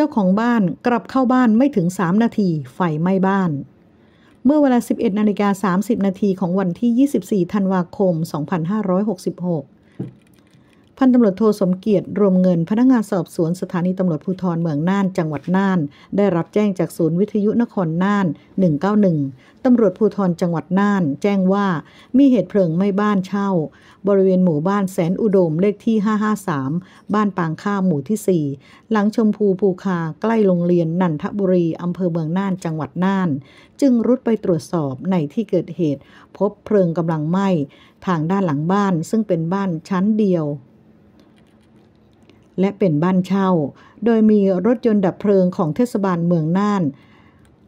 เจ้าของบ้านกลับเข้าบ้านไม่ถึง 3 นาที ไฟไหม้บ้าน เมื่อเวลา 11นาฬิกา30นาทีของวันที่ 24ธันวาคม 2566พันตำรวจโทสมเกียรติรวมเงิน พนักงานสอบสวนสถานีตำรวจภูธรเมืองน่านจังหวัดน่าน ได้รับแจ้งจากศูนย์วิทยุนครน่าน 191 ตำรวจภูธรจังหวัดน่านแจ้งว่ามีเหตุเพลิงไหม้บ้านเช่า บริเวณหมู่บ้านแสนอุดมเลขที่ 553 บ้านปางข้ามหมู่ที่ 4 หลังชมพูภูคาใกล้โรงเรียน นันทบุรี อำเภอเมืองน่าน จังหวัดน่าน จึงรุดไปตรวจสอบในที่เกิดเหตุ พบเพลิงกำลังไหม้ทางด้านหลังบ้านซึ่งเป็นบ้านชั้นเดียวและเป็นบ้านเช่า โดยมีรถยนต์ดับเพลิงของเทศบาลเมืองน่าน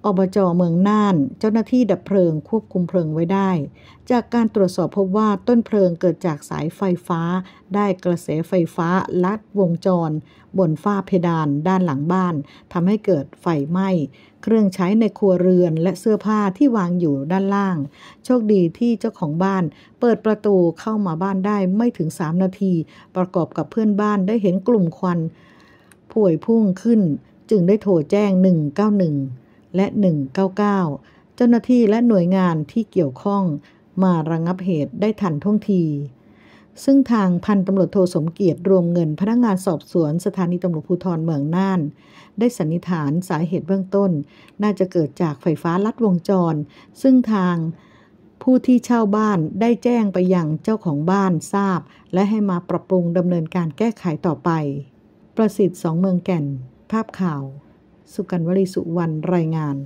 อบจเมืองน่านเจ้าหน้าที่ดับเพลิง ควบคุมเพลิงไว้ได้ จากการตรวจสอบพบว่าต้นเพลิงเกิดจากสายไฟฟ้า ได้กระแสไฟฟ้า ลัดวงจร บนฝ้าเพดานด้านหลังบ้านทำให้เกิดไฟไหม้เครื่องใช้ในครัวเรือนและเสื้อผ้าที่วางอยู่ด้านล่าง โชคดีที่เจ้าของบ้านเปิดประตูเข้ามาบ้านได้ไม่ถึง 3 นาที ประกอบกับเพื่อนบ้านได้เห็นกลุ่มควันผวยพุ่งขึ้นจึงได้โทรแจ้ง191และ 199 เจ้าหน้าที่และหน่วยงานที่เกี่ยวข้องมาระงับเหตุได้ทันท่วงที ซึ่งทางพันตำรวจโทสมเกียรติรวมเงิน พนักงานสอบสวนสถานีตำรวจภูธรเมืองน่าน ได้สันนิษฐานสาเหตุเบื้องต้น น่าจะเกิดจากไฟฟ้าลัดวงจร ซึ่งทางผู้ที่เช่าบ้านได้แจ้งไปยังเจ้าของบ้านทราบ และให้มาปรับปรุงดำเนินการแก้ไขต่อไป ประสิทธิ์สองเมืองแก่น ภาพข่าวสุกันวลีสุวรรณรายงาน